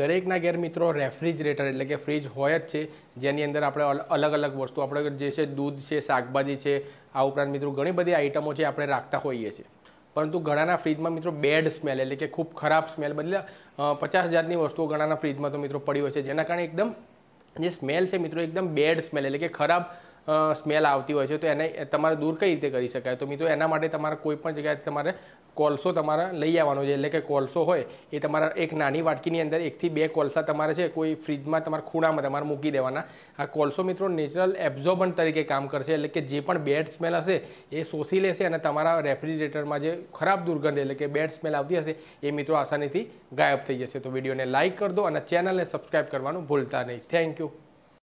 દરેકના ઘેર મિત્રો રેફ્રિજરેટર એટલે કે ફ્રીજ હોય જ છે જેની અંદર આપણે અલગ અલગ વસ્તુ આપણે જે છે દૂધ છે શાકભાજી છે આ ઉપરાંત મિત્રો ઘણી બધી આઇટમો છે આપણે રાખતા હોઈએ છીએ પરંતુ ઘણાના ફ્રીજમાં મિત્રો બેડ સ્મેલ એટલે કે ખૂબ ખરાબ સ્મેલ બદલે પચાસ જાતની વસ્તુઓ ઘણાના ફ્રીજમાં તો મિત્રો પડી હોય છે જેના કારણે એકદમ જે સ્મેલ છે મિત્રો એકદમ બેડ સ્મેલ એટલે કે ખરાબ સ્મેલ આવતી હોય છે તો એને તમારે દૂર કઈ રીતે કરી શકાય તો મિત્રો એના માટે તમારે કોઈ પણ જગ્યાએથી તમારે કોલસો તમારે લઈ આવવાનો છે એટલે કે કોલસો હોય એ તમારા એક નાની વાટકીની અંદર એકથી બે કોલસા તમારે છે કોઈ ફ્રીજમાં તમારા ખૂણામાં તમારે મૂકી દેવાના આ કોલસો મિત્રો નેચરલ એબ્ઝોર્બન્ટ તરીકે કામ કરશે એટલે કે જે પણ બેડ સ્મેલ હશે એ શોષી લેશે અને તમારા રેફ્રિજરેટરમાં જે ખરાબ દુર્ગંધ એટલે કે બેડ સ્મેલ આવતી હશે એ મિત્રો આસાનીથી ગાયબ થઈ જશે તો વિડીયોને લાઇક કરી દો અને ચેનલને સબસ્ક્રાઈબ કરવાનું ભૂલતા નહીં થેન્ક યુ